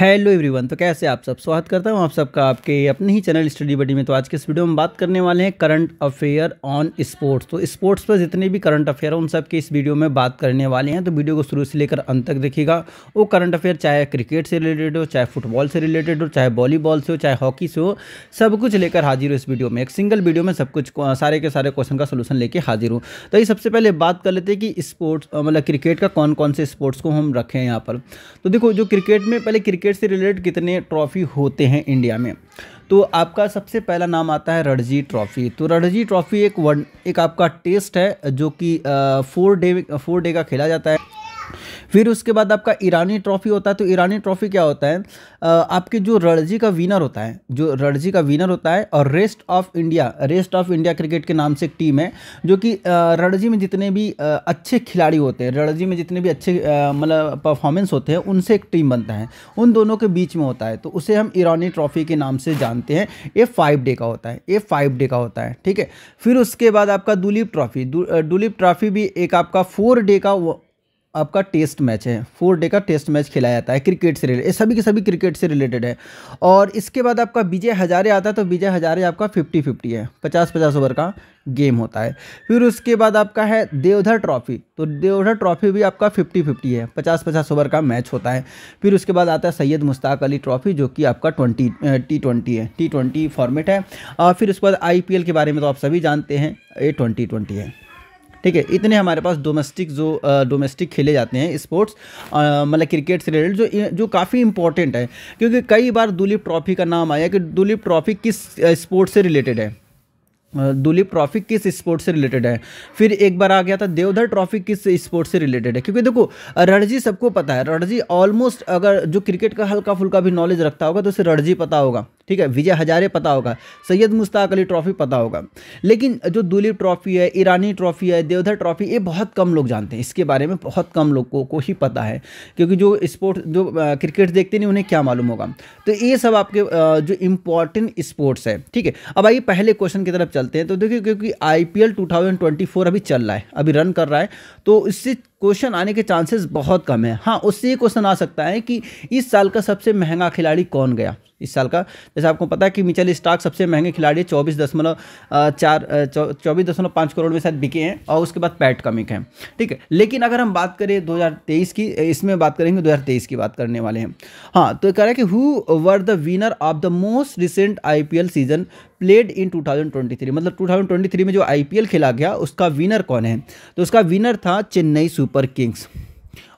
hello everyone तो कैसे आप सब स्वागत करता हूँ आप सबका आपके अपने ही चैनल स्टडी बडी में तो आज के इस वीडियो में बात करने वाले हैं करंट अफेयर ऑन स्पोर्ट्स तो स्पोर्ट्स पर जितने भी करंट अफेयर हैं उन सब के इस वीडियो में बात करने वाले हैं तो वीडियो को शुरू से लेकर अंत तक देखिएगा वो करंट अफेयर चाहे क्रिकेट से रिलेटेड हो चाहे फुटबॉल से रिलेटेड हो चाहे वॉलीबॉल से हो चाहे हॉकी से हो सब कुछ लेकर हाजिर हो इस वीडियो में एक सिंगल वीडियो में सब कुछ सारे के सारे क्वेश्चन का सोल्यूशन लेकर हाजिर हूँ तो ये सबसे पहले बात कर लेते हैं कि स्पोर्ट्स मतलब क्रिकेट का कौन कौन से स्पोर्ट्स को हम रखें यहाँ पर तो देखो जो क्रिकेट में पहले क्रिकेट क्रिकेट से रिलेटेड कितने ट्रॉफ़ी होते हैं इंडिया में तो आपका सबसे पहला नाम आता है रणजी ट्रॉफ़ी तो रणजी ट्रॉफ़ी एक वन एक आपका टेस्ट है जो कि फोर डे फोर डे का खेला जाता है फिर उसके बाद आपका ईरानी ट्रॉफी होता है तो ईरानी ट्रॉफी क्या होता है आपके जो रणजी का विनर होता है जो रणजी का विनर होता है और rest of India rest of India cricket के नाम से एक टीम है जो कि रणजी में जितने भी अच्छे खिलाड़ी होते हैं रणजी में जितने भी अच्छे मतलब परफॉर्मेंस होते हैं उनसे एक टीम बनता है उन दोनों के बीच में होता है तो उसे हम ईरानी ट्रॉफी के नाम से जानते हैं ये फाइव डे का होता है ये फाइव डे का होता है ठीक है फिर उसके बाद आपका दुलीप ट्रॉफी दुलीप ट्रॉफी भी एक आपका फोर डे का आपका टेस्ट मैच है फोर डे का टेस्ट मैच खेला जाता है क्रिकेट से रिलेटेड सभी के सभी क्रिकेट से रिलेटेड है और इसके बाद आपका विजय हज़ारे आता है तो विजय हज़ारे आपका फिफ्टी फिफ्टी है पचास पचास ओवर का गेम होता है फिर उसके बाद आपका है देवधर ट्रॉफी तो देवधर ट्रॉफी भी आपका फिफ्टी फिफ्टी है पचास पचास ओवर का मैच होता है फिर उसके बाद आता है सैयद मुश्ताक अली ट्रॉफी जो कि आपका ट्वेंटी टी ट्वेंटी है टी ट्वेंटी फॉर्मेट है और फिर उसके बाद आई के बारे में तो आप सभी जानते हैं ये ट्वेंटी ट्वेंटी है ठीक है इतने हमारे पास डोमेस्टिक जो डोमेस्टिक खेले जाते हैं स्पोर्ट्स मतलब क्रिकेट से रिलेटेड जो जो काफ़ी इंपॉर्टेंट है क्योंकि कई बार दुलीप ट्रॉफी का नाम आया कि दुलीप ट्रॉफी किस स्पोर्ट से रिलेटेड है दुलीप ट्रॉफी किस स्पोर्ट से रिलेटेड है फिर एक बार आ गया था देवधर ट्रॉफी किस स्पोर्ट से रिलेटेड है क्योंकि देखो रणजी सबको पता है रणजी ऑलमोस्ट अगर जो क्रिकेट का हल्का फुल्का भी नॉलेज रखता होगा तो उसे रणजी पता होगा ठीक है विजय हजारे पता होगा सैयद मुश्ताक अली ट्रॉफी पता होगा लेकिन जो दुलीप ट्रॉफी है ईरानी ट्रॉफी है देवधर ट्रॉफी ये बहुत कम लोग जानते हैं इसके बारे में बहुत कम लोगों को, को ही पता है क्योंकि जो स्पोर्ट्स जो क्रिकेट देखते नहीं उन्हें क्या मालूम होगा तो ये सब आपके जो इंपॉर्टेंट स्पोर्ट्स है ठीक है अब आइए पहले क्वेश्चन की तरफ चलते हैं तो देखिए क्योंकि आई पी अभी चल रहा है अभी रन कर रहा है तो इससे क्वेश्चन आने के चांसेस बहुत कम है हाँ उससे ये क्वेश्चन आ सकता है कि इस साल का सबसे महंगा खिलाड़ी कौन गया इस साल का जैसे आपको पता है कि मिचल स्टार्क सबसे महंगे खिलाड़ी चौबीस दशमलव चार चौबीस दशमलव पाँच करोड़ में शायद बिके हैं और उसके बाद पैट कमिक हैं ठीक है लेकिन अगर हम बात करें 2023 की इसमें बात करेंगे 2023 की बात करने वाले हैं हाँ तो कह रहा है कि who were the winner of the most recent I season played in 2023 मतलब 2023 में जो आई खेला गया उसका विनर कौन है तो उसका विनर था चेन्नई सुपर सुपर किंग्स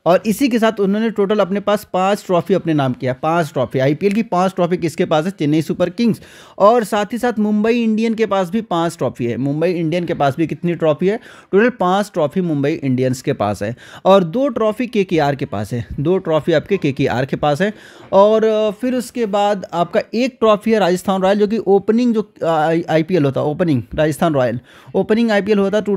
और इसी के साथ उन्होंने टोटल अपने पास पाँच ट्रॉफी अपने नाम किया पाँच ट्रॉफी आईपीएल की पाँच ट्रॉफी किसके पास है चेन्नई सुपर किंग्स और साथ ही साथ मुंबई इंडियन के पास भी पाँच ट्रॉफी है मुंबई इंडियन के पास भी कितनी ट्रॉफी है टोटल पाँच ट्रॉफी मुंबई इंडियंस के पास है और दो ट्रॉफी के के पास है दो ट्रॉफी आपके के के पास है और फिर उसके बाद आपका एक ट्रॉफी है राजस्थान रॉयल जो कि ओपनिंग जो आई होता ओपनिंग राजस्थान रॉयल ओपनिंग आई होता टू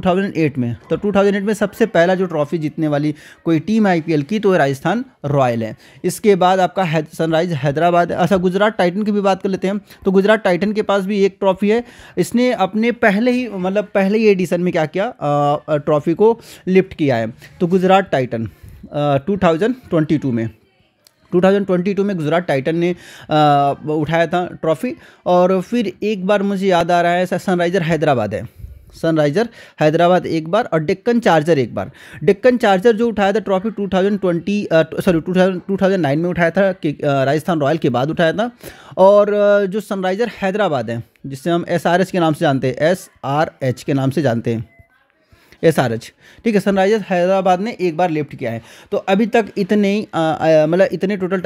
में तो टू में सबसे पहला जो ट्रॉफी जीतने वाली कोई टीम आई आईपीएल की तो राजस्थान रॉयल है इसके बाद आपका है, सनराइज हैदराबाद है अच्छा गुजरात टाइटन की भी बात कर लेते हैं तो गुजरात टाइटन के पास भी एक ट्रॉफी है इसने अपने पहले ही मतलब पहले ही एडिशन में क्या किया ट्रॉफी को लिफ्ट किया है तो गुजरात टाइटन टू में 2022 में गुजरात टाइटन ने आ, उठाया था ट्रॉफी और फिर एक बार मुझे याद आ रहा है सनराइज़र हैदराबाद है सनराइजर हैदराबाद एक बार और डेक्कन चार्जर एक बार डेक्कन चार्जर जो उठाया था ट्रॉफी 2020 सॉरी 2009 में उठाया था राजस्थान रॉयल के बाद उठाया था और जो सनराइजर हैदराबाद है जिसे हम एस के नाम से जानते हैं एस के नाम से जानते हैं एस आर एच ठीक है सनराइजर्स हैदराबाद ने एक बार लिफ्ट किया है तो अभी तक इतने मतलब इतने टोटल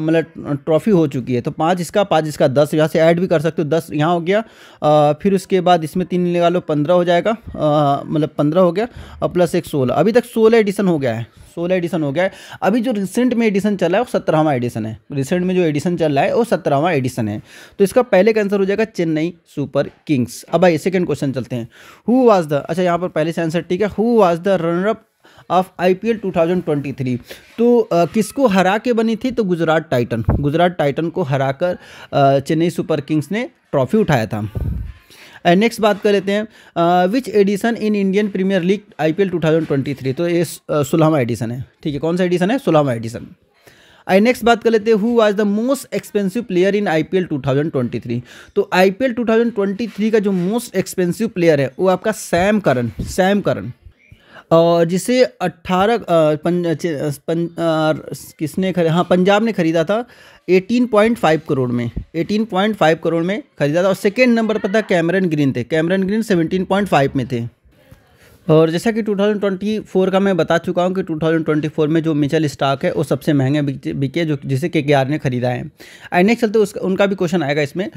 मतलब ट्रॉफी हो चुकी है तो पाँच इसका पाँच इसका दस यहाँ से ऐड भी कर सकते हो दस यहाँ हो गया आ, फिर उसके बाद इसमें तीन लगा लो पंद्रह हो जाएगा मतलब पंद्रह हो गया और प्लस एक सोलह अभी तक सोलह एडिशन हो गया है सोलह एडिशन हो गया है अभी जो रिसेंट में एडिशन चला है वो सत्रहवां एडिशन है रिसेंट में जो एडिशन चल रहा है वो सत्रहवां एडिशन है तो इसका पहले का आंसर हो जाएगा चेन्नई सुपर किंग्स अब भाई सेकेंड क्वेश्चन चलते हैं हु वाज द अच्छा यहाँ पर पहले से आंसर ठीक है who was the runner up of twenty three तो आ, किसको हरा के बनी थी तो गुजरात टाइटन गुजरात टाइटन को हराकर चेन्नई सुपर किंग्स ने ट्रॉफी उठाया था नेक्स्ट uh, बात कर लेते हैं which edition in Indian premiere league I P L तो ये uh, सोलहवा एडिशन है ठीक है कौन सा एडिशन है सोलहवा एडिशन आई नेक्स्ट बात कर लेते हैं who was the most expensive player in I twenty three तो आई ट्वेंटी थ्री का जो मोस्ट एक्सपेंसिव प्लेयर है वो आपका सैम करन सैम करन और जिसे अट्ठारह किसने खरी हाँ पंजाब ने ख़रीदा था 18.5 करोड़ में 18.5 करोड़ में ख़रीदा था और सेकेंड नंबर पर था कैमरन ग्रीन थे कैमरन ग्रीन 17.5 में थे और जैसा कि 2024 का मैं बता चुका हूँ कि 2024 में जो मिचल स्टॉक है वो सबसे महंगे बिके जो जिसे के ने खरीदा है आई नेक्स्ट चलते उसका उनका भी क्वेश्चन आएगा इसमें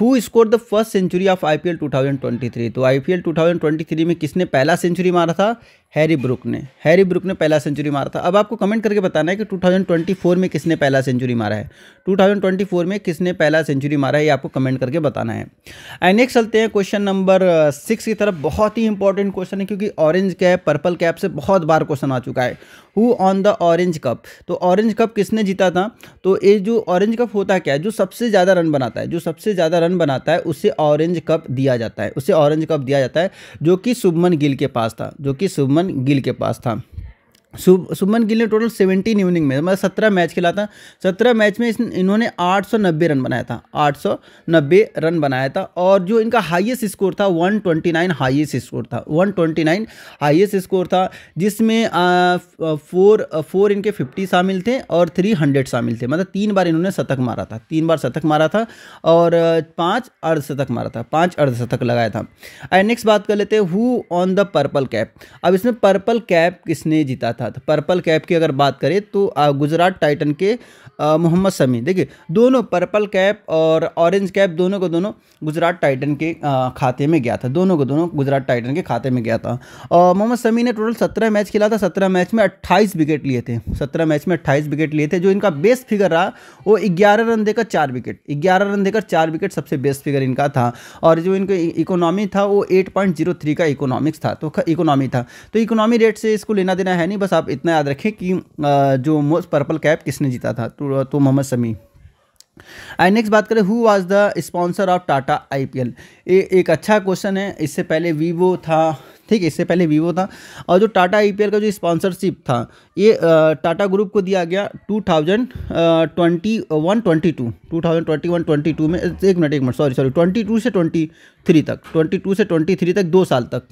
who score the first century of I P 2023 तो आई पी 2023 में किसने पहला सेंचुरी मारा था हैरी ब्रुक ने हैरी ब्रुक ने पहला सेंचुरी मारा था अब आपको कमेंट करके बताना है कि 2024 में किसने पहला सेंचुरी मारा है 2024 में किसने पहला सेंचुरी मारा है ये आपको कमेंट करके बताना है एंड नेक्स्ट चलते हैं क्वेश्चन नंबर सिक्स की तरफ बहुत ही इंपॉर्टेंट क्वेश्चन है क्योंकि ऑरेंज कैप पर्पल कैप से बहुत बार क्वेश्चन आ चुका है who on the orange cap तो ऑरेंज कप किसने जीता था तो ये जो ऑरेंज कप होता क्या है जो सबसे ज़्यादा रन बनाता है जो सबसे ज़्यादा रन बनाता है उसे ऑरेंज कप दिया जाता है उसे ऑरेंज कप दिया जाता है जो कि शुभमन गिल के पास था जो कि शुभमन सुमन गिल के पास था सुमन गिल ने टोटल सेवेंटीन इवनिंग में मतलब सत्रह मैच खेला था सत्रह मैच में इन्होंने आठ सौ नब्बे रन बनाया था आठ सौ नब्बे रन बनाया था और जो इनका हाईएस्ट स्कोर था one twenty nine highest score था one twenty nine highest score था जिसमें फोर फोर इनके फिफ्टी शामिल थे और थ्री हंड्रेड शामिल थे मतलब तीन बार इन्होंने शतक मारा था तीन बार शतक मारा था और पाँच अर्धशतक मारा था पाँच अर्धशतक लगाया था एंड नेक्स्ट बात कर लेते हैं who on the purple cap अब इसमें पर्पल कैप किसने जीता था था तो पर्पल कैप की अगर बात करें तो गुजरात टाइटन के मोहम्मद समी देखिए दोनों पर्पल कैप और ऑरेंज कैप दोनों को दोनों गुजरात टाइटन के खाते में गया था दोनों को दोनों गुजरात टाइटन के खाते में गया था और मोहम्मद समी ने टोटल सत्रह मैच खेला था सत्रह मैच में अट्ठाईस विकेट लिए थे सत्रह मैच में अट्ठाईस विकेट लिए थे जो इनका बेस्ट फिगर रहा वो ग्यारह रन देकर चार विकेट ग्यारह रन देकर चार विकेट सबसे बेस्ट फिगर इनका था और जो इनका इकोनॉमी था वो एट का इकोनॉमिक्स था तो इकोनॉमी था तो इकोनॉमी रेट से इसको लेना देना है नहीं बस आप इतना याद रखें कि जो मोस्ट पर्पल कैप किसने जीता था तो टू तो मोहम्मद समी आई नेक्स्ट बात करें who was the sponsor of Tata IPL ये एक अच्छा क्वेश्चन है इससे पहले वीवो था ठीक है इससे पहले वीवो था और जो टाटा आईपीएल का जो स्पॉन्सरशिप था ये टाटा ग्रुप को दिया गया two thousand twenty one twenty two two thousand twenty one twenty two में एक मिनट एक minute sorry sorry twenty two से ट्वेंटी थ्री तक ट्वेंटी टू से ट्वेंटी थ्री तक दो साल तक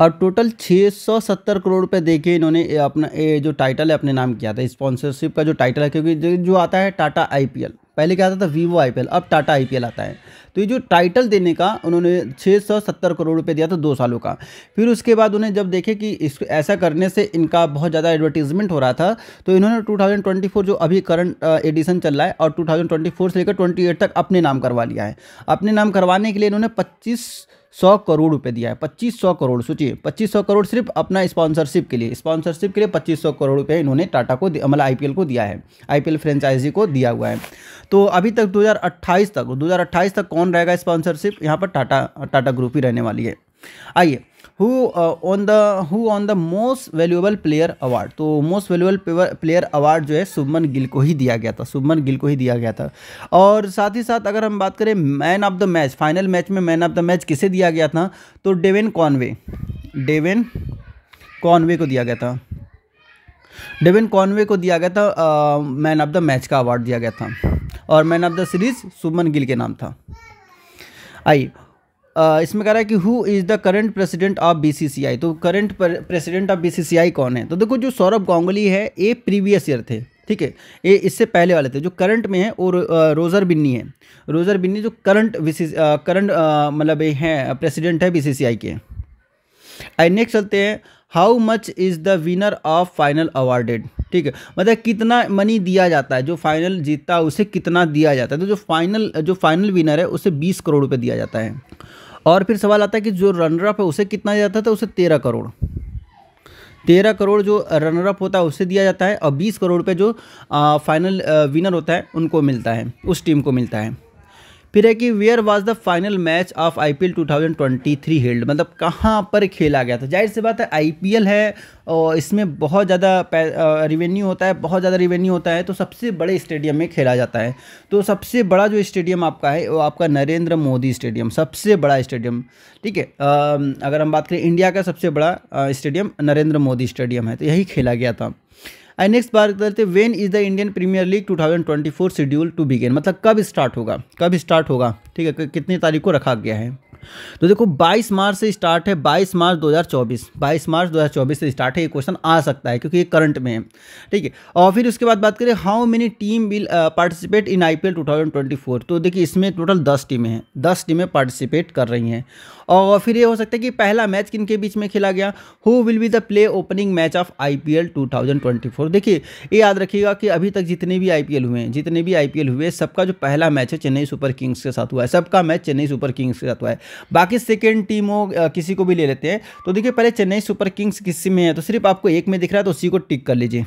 और टोटल 670 करोड़ रुपए देखिए इन्होंने अपना जो टाइटल है अपने नाम किया था स्पॉन्सरशिप का जो टाइटल है क्योंकि जो आता है टाटा आईपीएल पहले क्या आता था वीवो आईपीएल अब टाटा आईपीएल आता है तो ये जो टाइटल देने का उन्होंने 670 करोड़ रुपए दिया था दो सालों का फिर उसके बाद उन्हें जब देखे कि इसको ऐसा करने से इनका बहुत ज़्यादा एडवर्टीजमेंट हो रहा था तो इन्होंने 2024 जो अभी करंट एडिशन चल रहा है और 2024 से लेकर 28 तक अपने नाम करवा लिया है अपने नाम करवाने के लिए इन्होंने पच्चीस सौ करोड़ रुपए दिया है पच्चीस सौ करोड़ सोचिए पच्चीस सौ करोड़ सिर्फ अपना स्पॉन्सरशिप के लिए स्पॉन्सरशिप के लिए पच्चीस सौ करोड़ रुपये इन्होंने टाटा को मतलब आई को दिया है आई फ्रेंचाइजी को दिया हुआ है तो अभी तक 2028 तक 2028 तक कौन रहेगा स्पॉन्सरशिप यहाँ पर टाटा टाटा ग्रुप ही रहने वाली है आइए who on the who on the most valuable player award तो मोस्ट वैल्यूएबल प्लेयर अवार्ड जो है शुभमन गिल को ही दिया गया था शुभमन गिल को ही दिया गया था और साथ ही साथ अगर हम बात करें man of the match final match में मैन ऑफ द मैच किसे दिया गया था तो डेविन कॉनवे डेविन कॉनवे को दिया गया था डेविन कॉनवे को दिया गया था मैन ऑफ द मैच का अवार्ड दिया गया था और man of the series Shubman Gill के नाम था आइए इसमें कह रहा है कि who is the current president of BCCI तो करंट प्रेसिडेंट ऑफ बीसीसीआई कौन है तो देखो जो सौरभ गांगुली है ये प्रीवियस ईयर थे ठीक है ये इससे पहले वाले थे जो करंट में है वो रोज़र बिन्नी है रोज़र बिन्नी जो करंट करंट मतलब हैं प्रेसिडेंट है बीसीसीआई के आई नेक्स्ट चलते हैं how much is the winner of final awarded ठीक है मतलब कितना मनी दिया जाता है जो फाइनल जीतता है उसे कितना दिया जाता है तो जो फाइनल जो फाइनल विनर है उसे बीस करोड़ रुपये दिया जाता है और फिर सवाल आता है कि जो रनरअप है उसे कितना दिया जाता था उसे तेरह करोड़ तेरह करोड़ जो रनरअप होता है उसे दिया जाता है और बीस करोड़ पे जो फाइनल विनर होता है उनको मिलता है उस टीम को मिलता है फिर है कि where was the final match of IPL 2023 held मतलब कहाँ पर खेला गया था जाहिर सी बात है आईपीएल है और इसमें बहुत ज़्यादा रिवेन्यू होता है बहुत ज़्यादा रिवेन्यू होता है तो सबसे बड़े स्टेडियम में खेला जाता है तो सबसे बड़ा जो स्टेडियम आपका है वो आपका नरेंद्र मोदी स्टेडियम सबसे बड़ा स्टेडियम ठीक है अगर हम बात करें इंडिया का सबसे बड़ा स्टेडियम नरेंद्र मोदी स्टेडियम है तो यही खेला गया था एंड नेक्स्ट बात करते हैं when is the Indian premiere League 2024 schedule to begin मतलब कब स्टार्ट होगा कब स्टार्ट होगा ठीक है कितनी तारीख को रखा गया है तो देखो 22 मार्च से स्टार्ट है 22 मार्च 2024 22 मार्च 2024 से स्टार्ट है ये क्वेश्चन आ सकता है क्योंकि ये करंट में है ठीक है और फिर उसके बाद बात करें how many team will participate in I P तो देखिए इसमें टोटल दस टीमें हैं दस टीमें पार्टिसिपेट कर रही हैं और फिर ये हो सकता है कि पहला मैच किन के बीच में खेला गया who will be the play opening match of I P L two thousand twenty four देखिए ये याद रखिएगा कि अभी तक जितने भी आई पी एल हुए हैं जितने भी आई पी एल हुए सबका जो पहला मैच है चेन्नई सुपर किंग्स के साथ हुआ है सबका मैच चेन्नई सुपर किंग्स के साथ हुआ है बाकी सेकेंड टीमों किसी को भी ले लेते हैं तो देखिए पहले चेन्नई सुपर किंग्स किसी में है तो सिर्फ आपको एक में दिख रहा है तो उसी को टिक कर लीजिए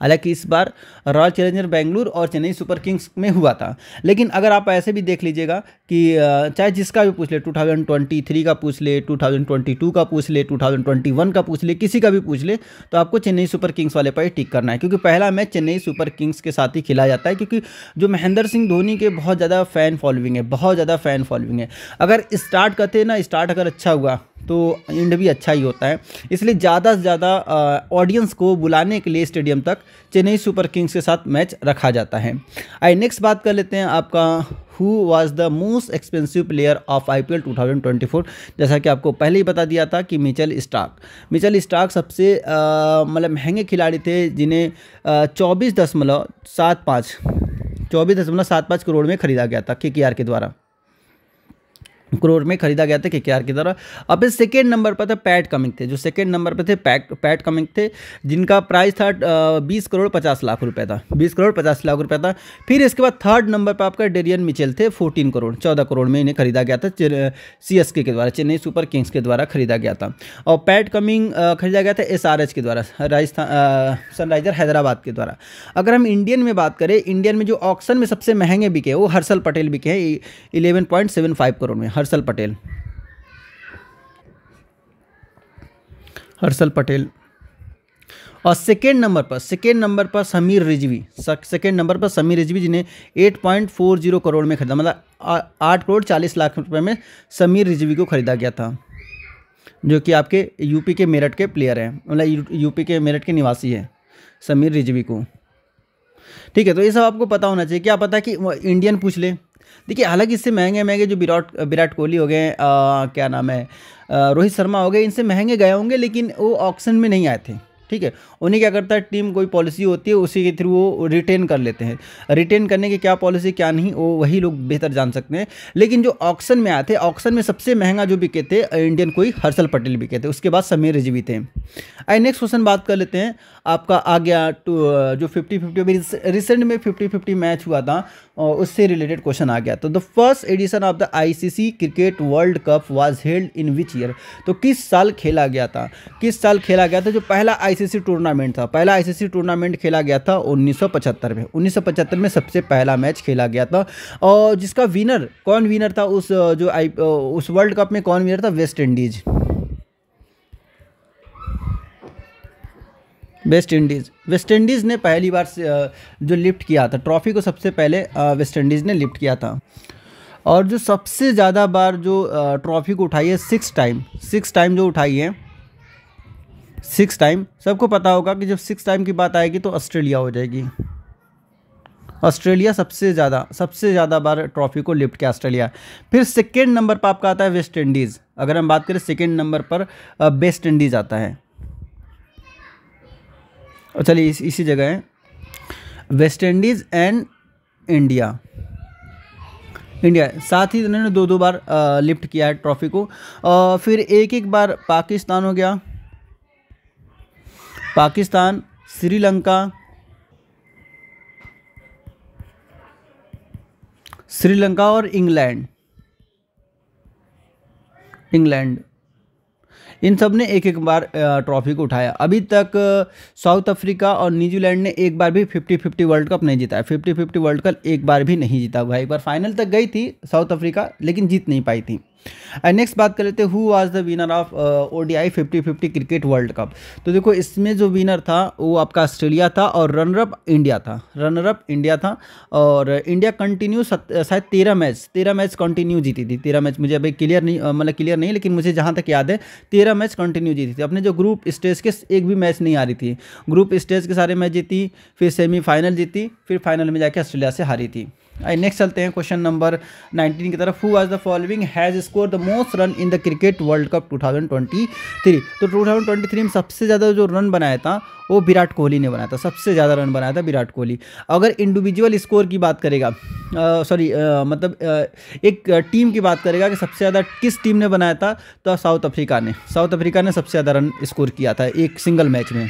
हालांकि इस बार रॉयल चैलेंजर बेंगलुरु और चेन्नई सुपर किंग्स में हुआ था लेकिन अगर आप ऐसे भी देख लीजिएगा कि चाहे जिसका भी पूछ ले 2023 का पूछ ले 2022 का पूछ ले 2021 का पूछ ले किसी का भी पूछ ले तो आपको चेन्नई सुपर किंग्स वाले पर ही टिक करना है क्योंकि पहला मैच चेन्नई सुपर किंग्स के साथ ही खेला जाता है क्योंकि जो महेंद्र सिंह धोनी के बहुत ज़्यादा फ़ैन फॉलोइंग है बहुत ज़्यादा फ़ैन फॉलोइंग है अगर स्टार्ट करते ना स्टार्ट अगर अच्छा हुआ तो एंड भी अच्छा ही होता है इसलिए ज़्यादा से ज़्यादा ऑडियंस को बुलाने के लिए स्टेडियम तक चेन्नई सुपर किंग्स के साथ मैच रखा जाता है आई नेक्स्ट बात कर लेते हैं आपका who was the most expensive player of I P L two thousand twenty four जैसा कि आपको पहले ही बता दिया था कि मिचल स्टार्क मिचल स्टार्क सबसे मतलब महंगे खिलाड़ी थे जिन्हें चौबीस दशमलव सात पाँच चौबीस दशमलव सात पाँच करोड़ में खरीदा गया था के के आर के द्वारा करोड़ में खरीदा गया था के के की तरह अब इस सेकेंड नंबर पर था पैट कमिंग थे जो सेकेंड नंबर पर थे पैट पैट कमिंग थे जिनका प्राइस था बीस करोड़ पचास लाख रुपए था बीस करोड़ पचास लाख रुपए था फिर इसके बाद थर्ड नंबर पर आपका डेरियन मिचेल थे फोर्टीन करोड़ चौदह करोड़ में इन्हें खरीदा गया था सी के द्वारा चेन्नई सुपर किंग्स के द्वारा खरीदा गया था और पैट कमिंग खरीदा गया था एस के द्वारा राजस्थान सनराइजर हैदराबाद के द्वारा अगर हम इंडियन में बात करें इंडियन में जो ऑक्शन में सबसे महंगे बिके वो हर्षल पटेल बिके हैं इलेवन करोड़ में हर्षल पटेल हर्षल पटेल और सेकेंड नंबर पर सेकेंड नंबर पर समीर रिजवी सेकेंड नंबर पर समीर रिजवी जिन्हें eight point four zero crore में खरीदा मतलब आठ करोड़ चालीस लाख रुपए में समीर रिजवी को खरीदा गया था जो कि आपके यूपी के मेरठ के प्लेयर हैं मतलब यूपी के मेरठ के निवासी हैं समीर रिजवी को ठीक है तो ये सब आपको पता होना चाहिए क्या पता कि इंडियन पूछ ले देखिए हालांकि इससे महंगे महंगे जो विराट विराट कोहली हो गए क्या नाम है रोहित शर्मा हो गए इनसे महंगे गए होंगे लेकिन वो ऑक्शन में नहीं आए थे ठीक है उन्हें क्या करता है टीम कोई पॉलिसी होती है उसी के थ्रू वो रिटेन कर लेते हैं रिटेन करने की क्या पॉलिसी क्या नहीं वो वही लोग बेहतर जान सकते हैं लेकिन जो ऑक्शन में आए थे ऑक्शन में सबसे महंगा जो बिके थे इंडियन कोई हर्षल पटेल बिके थे उसके बाद समीर रिजवी थे आई नेक्स्ट क्वेश्चन बात कर लेते हैं आपका आ गया टू जो फिफ्टी फिफ्टी अभी रिसेंट में फिफ्टी फिफ्टी मैच हुआ था और उससे रिलेटेड क्वेश्चन आ गया तो the first edition of the ICC cricket world cup was held in which year तो किस साल खेला गया था किस साल खेला गया था जो पहला आईसीसी टूर्नामेंट था पहला आईसीसी टूर्नामेंट खेला गया था 1975 में 1975 में सबसे पहला मैच खेला गया था और जिसका विनर कौन विनर था उस जो आई उस वर्ल्ड कप में कौन विनर था West Indies West Indies West Indies ने पहली बार जो लिफ्ट किया था ट्रॉफ़ी को सबसे पहले वेस्ट इंडीज़ ने लिफ्ट किया था और जो सबसे ज़्यादा बार जो ट्रॉफ़ी को उठाई है सिक्स टाइम सिक्स टाइम जो उठाई है सिक्स टाइम सबको पता होगा कि जब सिक्स टाइम की बात आएगी तो ऑस्ट्रेलिया हो जाएगी ऑस्ट्रेलिया सबसे ज़्यादा सबसे ज़्यादा बार ट्रॉफी को लिफ्ट किया ऑस्ट्रेलिया फिर सेकेंड नंबर पर आपका आता है वेस्ट इंडीज़ अगर हम बात करें सेकेंड नंबर पर वेस्ट इंडीज़ आता है और चलिए इस, इसी जगह है West Indies and India India साथ ही उन्होंने दो दो बार लिफ्ट किया है ट्रॉफी को आ, फिर एक एक बार पाकिस्तान हो गया पाकिस्तान श्रीलंका श्रीलंका और इंग्लैंड इंग्लैंड इन सब ने एक एक बार ट्रॉफी को उठाया अभी तक साउथ अफ्रीका और न्यूजीलैंड ने एक बार भी फिफ्टी फिफ्टी वर्ल्ड कप नहीं जीता फिफ्टी फिफ्टी वर्ल्ड कप एक बार भी नहीं जीता हुआ एक बार फाइनल तक गई थी साउथ अफ्रीका लेकिन जीत नहीं पाई थी एंड नेक्स्ट बात कर लेते हैं who was the winner of O D I fifty fifty cricket world cup तो देखो इसमें जो विनर था वो आपका ऑस्ट्रेलिया था और रनरअप इंडिया था रनरअप इंडिया था और इंडिया कंटिन्यू शायद तेरह मैच तेरह मैच कंटिन्यू जीती थी तेरह मैच मुझे अभी क्लियर नहीं मतलब क्लियर नहीं लेकिन मुझे जहाँ तक याद है तेरह मैच कंटिन्यू जीती थी अपने जो ग्रुप स्टेज के एक भी मैच नहीं आ रही थी ग्रुप स्टेज के सारे मैच जीती फिर सेमीफाइनल जीती फिर फाइनल में जाके ऑस्ट्रेलिया से हारी थी नेक्स्ट चलते हैं क्वेश्चन नंबर 19 की तरफ who has the following has score the most run in the cricket world cup 2023 तो 2023 में सबसे ज़्यादा जो रन बनाया था वो विराट कोहली ने बनाया था सबसे ज़्यादा रन बनाया था विराट कोहली अगर इंडिविजुअल स्कोर की बात करेगा सॉरी मतलब आ, एक टीम की बात करेगा कि सबसे ज़्यादा किस टीम ने बनाया था तो साउथ अफ्रीका ने साउथ अफ्रीका ने सबसे ज़्यादा रन स्कोर किया था एक सिंगल मैच में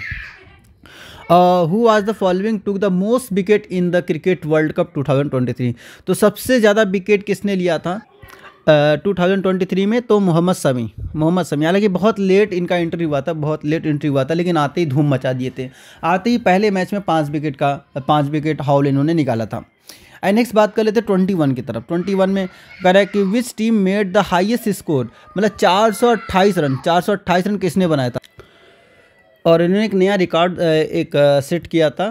who has the following took the most wicket in the cricket world cup 2023 तो सबसे ज़्यादा विकेट किसने लिया था टू थाउजेंड ट्वेंटी थ्री में तो मोहम्मद समी मोहम्मद समी हालांकि बहुत लेट इनका एंट्री हुआ था बहुत लेट इंट्री हुआ था लेकिन आते ही धूम मचा दिए थे आते ही पहले मैच में पाँच विकेट का पाँच विकेट हाउल इन्होंने निकाला था एंड नेक्स्ट बात कर लेते ट्वेंटी वन की तरफ ट्वेंटी वन में कह रहा है कि which team made the highest score मतलब चार सौ अट्ठाईस रन चार सौ अट्ठाईस रन किसने बनाया था और इन्होंने एक नया रिकॉर्ड एक सेट किया था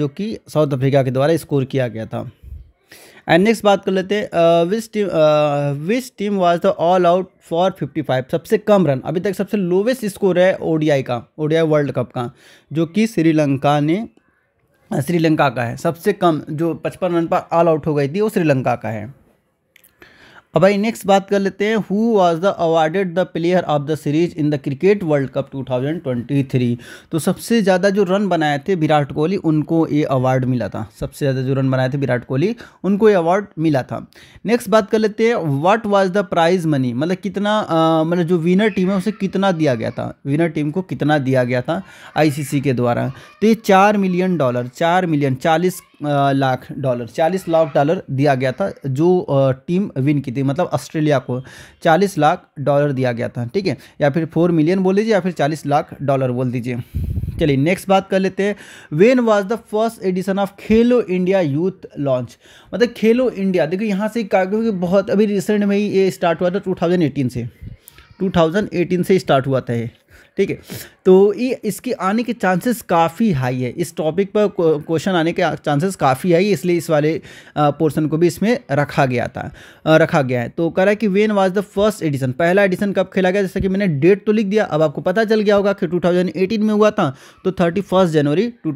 जो कि साउथ अफ्रीका के द्वारा स्कोर किया गया था एंड नेक्स्ट बात कर लेते हैं which team which team was the all out for 55 सबसे कम रन अभी तक सबसे लोवेस्ट स्कोर है ओडीआई का ओडीआई वर्ल्ड कप का जो कि श्रीलंका ने श्रीलंका का है सबसे कम जो पचपन रन पर ऑल आउट हो गई थी वो श्रीलंका का है अब भाई नेक्स्ट बात कर लेते हैं who was the awarded the player of the series in the cricket world cup 2023 तो सबसे ज़्यादा जो रन बनाए थे विराट कोहली उनको ये अवार्ड मिला था सबसे ज़्यादा जो रन बनाए थे विराट कोहली उनको ये अवार्ड मिला था नेक्स्ट बात कर लेते हैं what was the prize money मतलब कितना मतलब जो विनर टीम है उसे कितना दिया गया था विनर टीम को कितना दिया गया था आई के द्वारा तो ये चार मिलियन डॉलर चार मिलियन चालीस लाख डॉलर चालीस लाख डॉलर दिया गया था जो टीम विन की थी मतलब ऑस्ट्रेलिया को चालीस लाख डॉलर दिया गया था ठीक है या फिर फोर मिलियन बोल दीजिए या फिर चालीस लाख डॉलर बोल दीजिए चलिए नेक्स्ट बात कर लेते हैं when was the first edition of Khelo India youth launch मतलब खेलो इंडिया देखो यहाँ से क्योंकि बहुत अभी रिसेंट में ही ये स्टार्ट हुआ था 2018 से 2018 से स्टार्ट हुआ था ये ठीक है तो ये इसके आने के चांसेस काफ़ी हाई है इस टॉपिक पर क्वेश्चन आने के चांसेस काफ़ी हाई है इसलिए इस वाले पोर्सन को भी इसमें रखा गया था रखा गया है तो करा कि when was the first edition पहला एडिशन कब खेला गया जैसा कि मैंने डेट तो लिख दिया अब आपको पता चल गया होगा कि टू में हुआ था तो थर्टी जनवरी टू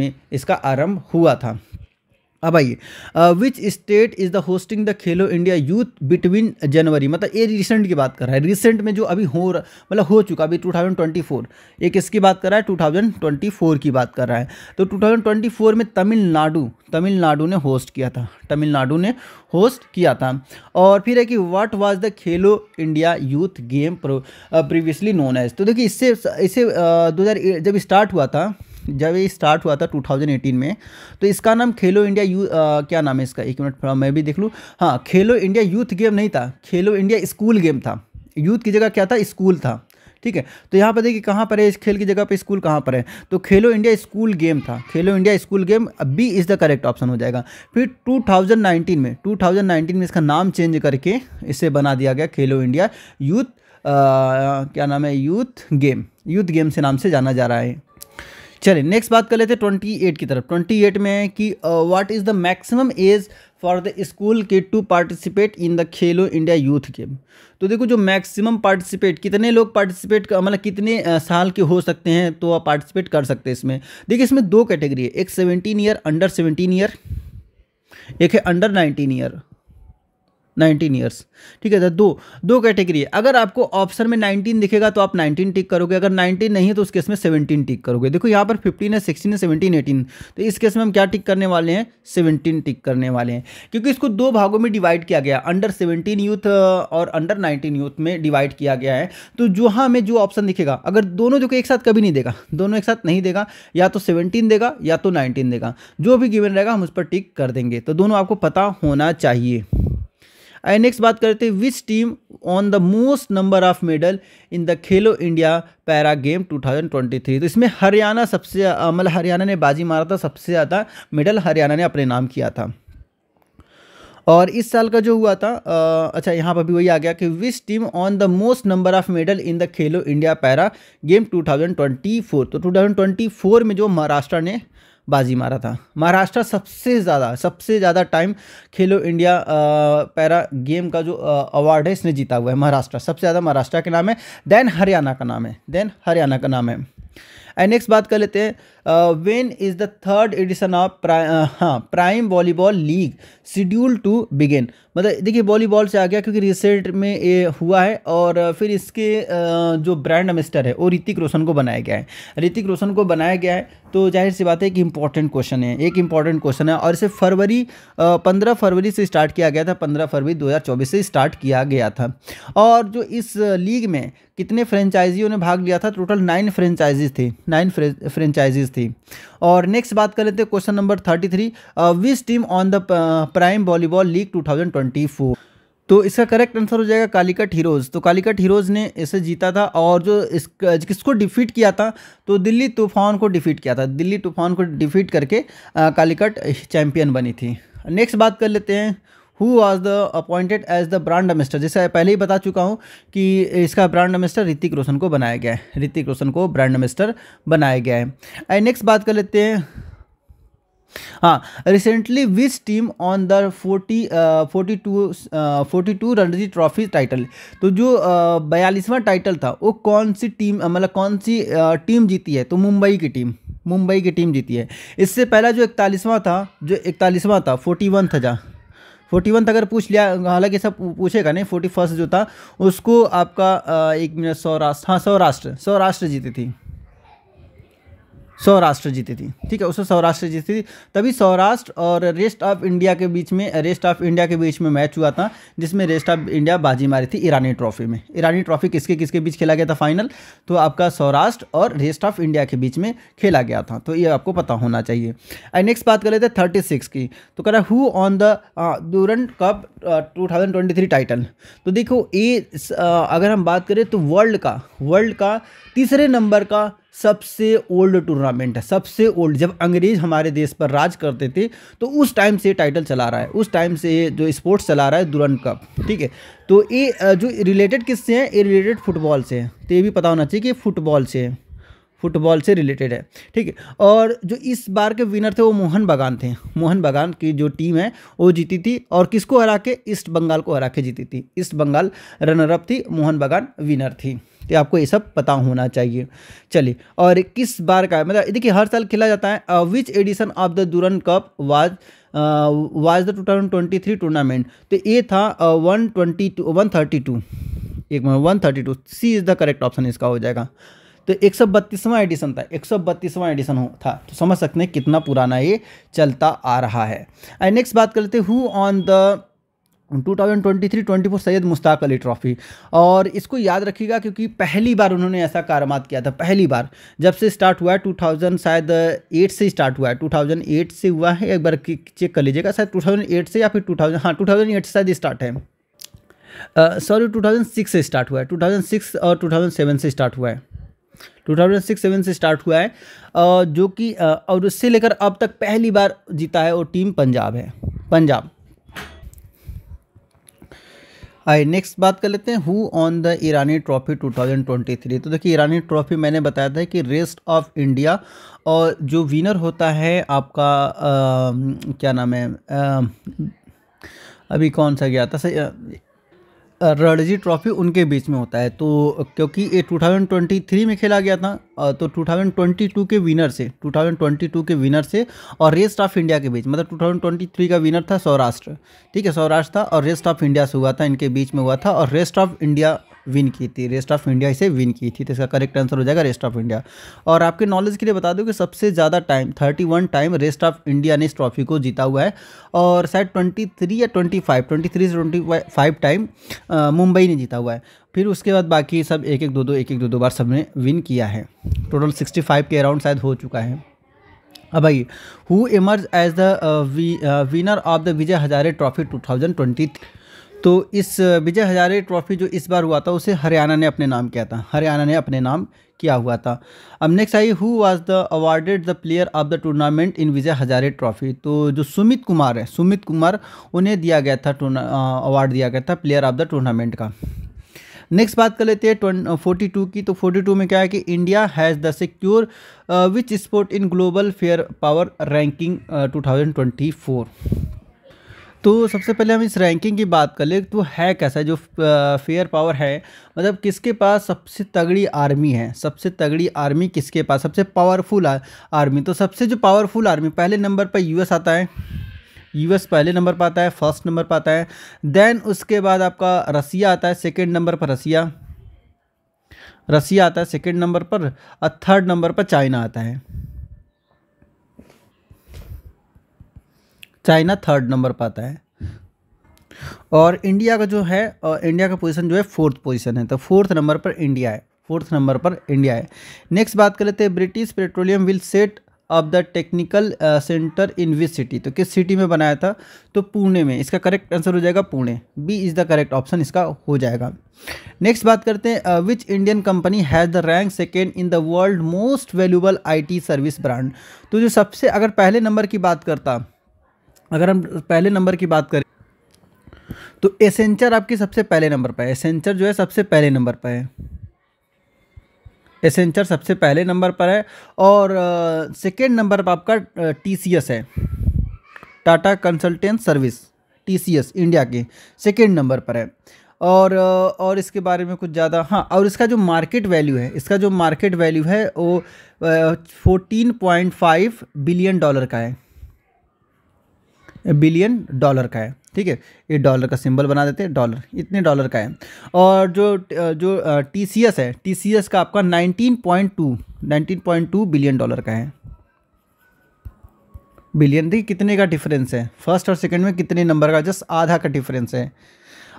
में इसका आरम्भ हुआ था अब आइए which state is the hosting the Khelo India youth between जनवरी मतलब ये रिसेंट की बात कर रहा है रिसेंट में जो अभी हो रहा मतलब हो चुका अभी 2024 एक इसकी बात कर रहा है 2024 की बात कर रहा है तो 2024 में तमिलनाडु तमिलनाडु ने होस्ट किया था तमिलनाडु ने होस्ट किया था और फिर है कि what was the Khelo India youth game previously known as तो देखिए इससे इसे दो जब स्टार्ट हुआ था जब ये स्टार्ट हुआ था 2018 में तो इसका नाम खेलो इंडिया यू आ, क्या नाम है इसका एक मिनट थोड़ा मैं भी देख लूँ हाँ खेलो इंडिया यूथ गेम नहीं था खेलो इंडिया स्कूल गेम था यूथ की जगह क्या था स्कूल था ठीक है तो यहाँ पर देखिए कहाँ पर है इस खेल की जगह पे स्कूल कहाँ पर है तो खेलो इंडिया स्कूल गेम था खेलो इंडिया स्कूल गेम भी इज़ द करेक्ट ऑप्शन हो जाएगा फिर 2019 में 2019 में इसका नाम चेंज करके इसे बना दिया गया खेलो इंडिया यूथ क्या नाम है यूथ गेम यूथ गेम से नाम से जाना जा रहा है चलिए नेक्स्ट बात कर लेते हैं ट्वेंटी एट की तरफ ट्वेंटी एट में कि what is the maximum age for the school के to participate in the Khelo India youth game तो देखो जो मैक्सिमम पार्टिसिपेट कितने लोग पार्टिसिपेट मतलब कितने साल के हो सकते हैं तो आप पार्टिसिपेट कर सकते हैं इसमें देखिए इसमें दो कैटेगरी है एक seventeen year under seventeen year एक है under nineteen year nineteen years ठीक है तो दो दो कैटेगरी है अगर आपको ऑप्शन में नाइनटीन दिखेगा तो आप नाइनटीन टिक करोगे अगर नाइनटीन नहीं है तो उस केस में सेवनटीन टिक करोगे देखो यहाँ पर फिफ्टीन है सिक्सटीन है सेवनटीन एटीन तो इस केस में हम क्या टिक करने वाले हैं सेवनटीन टिक करने वाले हैं क्योंकि इसको दो भागों में डिवाइड किया गया अंडर सेवनटीन यूथ और अंडर नाइनटीन यूथ में डिवाइड किया गया है तो जो हाँ हमें जो ऑप्शन दिखेगा अगर दोनों जो कि एक साथ कभी नहीं देगा दोनों एक साथ नहीं देगा या तो सेवनटीन देगा या तो नाइनटीन देगा जो भी गिवन रहेगा हम उस पर टिक कर देंगे तो दोनों आपको पता होना चाहिए आई नेक्स्ट बात करते हैं which team won the most number of medal in the Khelo India para game 2023 तो इसमें हरियाणा सबसे मतलब हरियाणा ने बाजी मारा था सबसे ज़्यादा मेडल हरियाणा ने अपने नाम किया था और इस साल का जो हुआ था आ, अच्छा यहाँ पर भी वही आ गया कि which team won the most number of medal in the Khelo India para game 2024 तो 2024 में जो महाराष्ट्र ने बाजी मारा था महाराष्ट्र सबसे ज़्यादा सबसे ज़्यादा टाइम खेलो इंडिया पैरा गेम का जो अवार्ड है इसने जीता हुआ है महाराष्ट्र सबसे ज़्यादा महाराष्ट्र के नाम है देन हरियाणा का नाम है देन हरियाणा का नाम है एंड नेक्स्ट बात कर लेते हैं when is the third edition of हाँ prime volleyball league schedule to begin मतलब देखिए वॉलीबॉल से आ गया क्योंकि रिसेंट में ये हुआ है और uh, फिर इसके uh, जो ब्रांड अमिस्टर है वो ऋतिक रोशन को बनाया गया है ऋतिक रोशन को बनाया गया है तो जाहिर सी बात है कि इंपॉर्टेंट क्वेश्चन है एक इंपॉर्टेंट क्वेश्चन है और इसे फरवरी uh, पंद्रह फरवरी से स्टार्ट किया गया था पंद्रह फरवरी चौबीस से स्टार्ट किया गया था और जो इस लीग में कितने फ्रेंचाइजियों ने भाग लिया था टोटल नाइन फ्रेंचाइजीज थे नाइन फ्रेंचाइजीज थे थी और नेक्स्ट बात कर लेते हैं question number thirty three which team won the prime volleyball league two thousand twenty four तो इसका करेक्ट आंसर हो जाएगा कालीकट हीरोज़ तो कालीकट हीरोज़ ने इसे जीता था और जो इस किसको डिफीट किया था तो दिल्ली तूफान को डिफीट किया था दिल्ली तूफान को डिफीट करके कालीकट चैम्पियन बनी थी नेक्स्ट बात कर लेते हैं who was the appointed as the brand ambassador जैसे पहले ही बता चुका हूँ कि इसका ब्रांड एम्बेसडर ऋतिक रोशन को बनाया गया है ऋतिक रोशन को ब्रांड एम्बेसडर बनाया गया है एंड नेक्स्ट बात कर लेते हैं हाँ recently which team won the forty forty two forty two Ranji trophy title तो जो uh, बयालीसवां uh, टाइटल था वो कौन सी टीम uh, मतलब कौन सी uh, टीम जीती है तो मुंबई की टीम मुंबई की टीम जीती है इससे पहला जो इकतालीसवां था जो इकतालीसवां था फोर्टी वन था जहाँ फोर्टी वन तक अगर पूछ लिया हालांकि सब पूछेगा नहीं फोर्टी फर्स्ट जो था उसको आपका एक मिनट सौराष्ट्र हाँ सौराष्ट्र सौराष्ट्र जीती थी सौराष्ट्र जीती थी ठीक है उसमें सौराष्ट्र जीती थी तभी सौराष्ट्र और रेस्ट ऑफ इंडिया के बीच में रेस्ट ऑफ इंडिया के बीच में मैच हुआ था जिसमें रेस्ट ऑफ इंडिया बाजी मारी थी ईरानी ट्रॉफी में ईरानी ट्रॉफी किसके किसके बीच खेला गया था फाइनल तो आपका सौराष्ट्र और रेस्ट ऑफ इंडिया के बीच में खेला गया था तो ये आपको पता होना चाहिए एंड नेक्स्ट बात कर लेते थर्टी सिक्स की तो कह रहा who on the Durand cup two thousand twenty three title तो देखो ये अगर हम बात करें तो वर्ल्ड का वर्ल्ड का तीसरे नंबर का सबसे ओल्ड टूर्नामेंट है सबसे ओल्ड जब अंग्रेज हमारे देश पर राज करते थे तो उस टाइम से टाइटल चला रहा है उस टाइम से जो स्पोर्ट्स चला रहा है दुरन कप ठीक है तो ये जो रिलेटेड किससे हैं ये रिलेटेड फुटबॉल से है तो ये भी पता होना चाहिए कि फुटबॉल से हैं फुटबॉल से रिलेटेड है ठीक है और जो इस बार के विनर थे वो मोहन बागान थे मोहन बागान की जो टीम है वो जीती थी और किसको हरा के ईस्ट बंगाल को हरा के जीती थी ईस्ट बंगाल रनरअप थी मोहन बागान विनर थी तो आपको ये सब पता होना चाहिए चलिए और किस बार का मतलब देखिए हर साल खेला जाता है which edition of the Durand cup was was the two thousand twenty three tournament तो ये था one twenty two one thirty two एक minute one thirty two C is the correct option इसका हो जाएगा तो एक सौ बत्तीसवां एडिशन था एक सौ बत्तीसवां एडिशन था तो समझ सकते हैं कितना पुराना ये चलता आ रहा है एंड नेक्स्ट बात करते who on the 2023-24 Syed Mushtaq Ali trophy और इसको याद रखिएगा क्योंकि पहली बार उन्होंने ऐसा कारमात किया था पहली बार जब से स्टार्ट हुआ है थाउजेंड शायद एट से स्टार्ट हुआ है 2008 से हुआ है एक बार चेक कर लीजिएगा शायद 2008 से या फिर 2000 हाँ एट से शायद स्टार्ट है सॉरी uh, 2006 से स्टार्ट हुआ है सिक्स और सेवन से स्टार्ट हुआ है 2006 7 से स्टार्ट हुआ है जो कि और उससे लेकर अब तक पहली बार जीता है वो टीम पंजाब है पंजाब आई नेक्स्ट बात कर लेते हैं who on the Irani trophy 2023 तो देखिए ईरानी ट्रॉफी मैंने बताया था कि रेस्ट ऑफ इंडिया और जो विनर होता है आपका आ, क्या नाम है आ, अभी कौन सा गया था रणजी ट्रॉफी उनके बीच में होता है तो क्योंकि ये 2023 में खेला गया था तो 2022 के विनर से 2022 के विनर से और रेस्ट ऑफ इंडिया के बीच मतलब 2023 का विनर था सौराष्ट्र ठीक है सौराष्ट्र था और रेस्ट ऑफ इंडिया से हुआ था इनके बीच में हुआ था और रेस्ट ऑफ इंडिया विन की थी रेस्ट ऑफ इंडिया इसे विन की थी तो इसका करेक्ट आंसर हो जाएगा रेस्ट ऑफ इंडिया और आपके नॉलेज के लिए बता दूँ कि सबसे ज़्यादा time thirty one time rest of India ने इस ट्रॉफी को जीता हुआ है और शायद ट्वेंटी थ्री या ट्वेंटी फाइव ट्वेंटी थ्री से ट्वेंटी फाइव टाइम मुंबई ने जीता हुआ है फिर उसके बाद बाकी सब एक एक दो दो एक एक दो दो बार सब ने विन किया है टोटल सिक्सटी फाइव के अराउंड शायद हो चुका है अब भाई who emerge as the winner of the Vijay Hazare trophy two thousand twenty तो इस विजय हज़ारे ट्रॉफ़ी जो इस बार हुआ था उसे हरियाणा ने अपने नाम किया था हरियाणा ने अपने नाम किया हुआ था अब नेक्स्ट आई who was the awarded the player of the tournament in Vijay Hazare trophy तो जो सुमित कुमार है सुमित कुमार उन्हें दिया गया था अवार्ड दिया गया था प्लेयर ऑफ द टूर्नामेंट का नेक्स्ट बात कर लेते हैं फोर्टी टू की तो फोर्टी टू में क्या है कि India has the secure which sport in global firepower ranking two thousand twenty four तो सबसे पहले हम इस रैंकिंग की बात कर लें तो है कैसा जो फेयर पावर है मतलब किसके पास सबसे तगड़ी आर्मी है सबसे तगड़ी आर्मी किसके पास सबसे पावरफुल आर्मी तो सबसे जो पावरफुल आर्मी पहले नंबर पर यूएस आता है यूएस पहले नंबर पर आता है फर्स्ट नंबर पर आता है देन उसके बाद आपका रसिया आता है सेकेंड नंबर पर रसिया रसिया आता है सेकेंड नंबर पर और थर्ड नंबर पर चाइना आता है चाइना थर्ड नंबर पर आता है और इंडिया का जो है इंडिया का पोजीशन जो है फोर्थ पोजीशन है तो फोर्थ नंबर पर इंडिया है फोर्थ नंबर पर इंडिया है नेक्स्ट बात कर लेते हैं British Petroleum will set up the technical centre in which city तो किस सिटी में बनाया था तो पुणे में इसका करेक्ट आंसर हो जाएगा Pune B is the correct option इसका हो जाएगा नेक्स्ट बात करते हैं which Indian company has the rank second in the world most valuable T service brand तो जो सबसे अगर पहले नंबर की बात करता अगर हम पहले नंबर की बात करें तो एसेंचर आपकी सबसे पहले नंबर पर है एसेंचर जो है सबसे पहले नंबर पर है एसेंचर सबसे पहले नंबर पर है और सेकेंड नंबर पर आपका टी सी एस है Tata consultant service T C S India के सेकेंड नंबर पर है और और इसके बारे में कुछ ज़्यादा हाँ और इसका जो मार्केट वैल्यू है इसका जो मार्केट वैल्यू है वो fourteen point five billion dollar का है बिलियन डॉलर का है ठीक है ये डॉलर का सिंबल बना देते हैं डॉलर इतने डॉलर का है और जो जो टी सी एस है टी सी एस का आपका nineteen point two nineteen point two billion dollar का है बिलियन देखिए कितने का डिफरेंस है फर्स्ट और सेकंड में कितने नंबर का जस्ट आधा का डिफरेंस है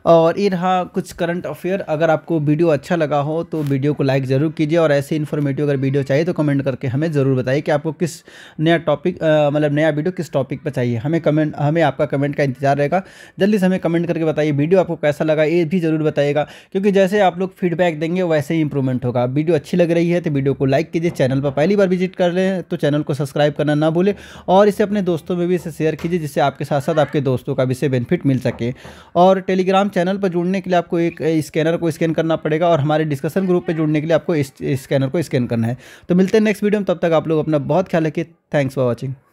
और ये रहा कुछ करंट अफेयर अगर आपको वीडियो अच्छा लगा हो तो वीडियो को लाइक ज़रूर कीजिए और ऐसे इन्फॉर्मेटिव अगर वीडियो चाहिए तो कमेंट करके हमें ज़रूर बताइए कि आपको किस नया टॉपिक मतलब नया वीडियो किस टॉपिक पर चाहिए हमें कमेंट हमें आपका कमेंट का इंतजार रहेगा जल्दी से हमें कमेंट करके बताइए वीडियो आपको कैसा लगा ये भी ज़रूर बताइएगा क्योंकि जैसे आप लोग फीडबैक देंगे वैसे ही इंप्रूवमेंट होगा वीडियो अच्छी लग रही है तो वीडियो को लाइक कीजिए चैनल पर पहली बार विजिट कर रहे हैं तो चैनल को सब्सक्राइब करना ना भूलें और इसे अपने दोस्तों में भी इसे शेयर कीजिए जिससे आपके साथ साथ आपके दोस्तों का भी इसे बेनिफिट मिल सके और टेलीग्राम टेलीग्राम चैनल पर जुड़ने के लिए आपको एक स्कैनर को स्कैन करना पड़ेगा और हमारे डिस्कशन ग्रुप पर जुड़ने के लिए आपको इस स्कैनर को स्कैन करना है तो मिलते हैं नेक्स्ट वीडियो में तब तक आप लोग अपना बहुत ख्याल रखिए थैंक्स फॉर वॉचिंग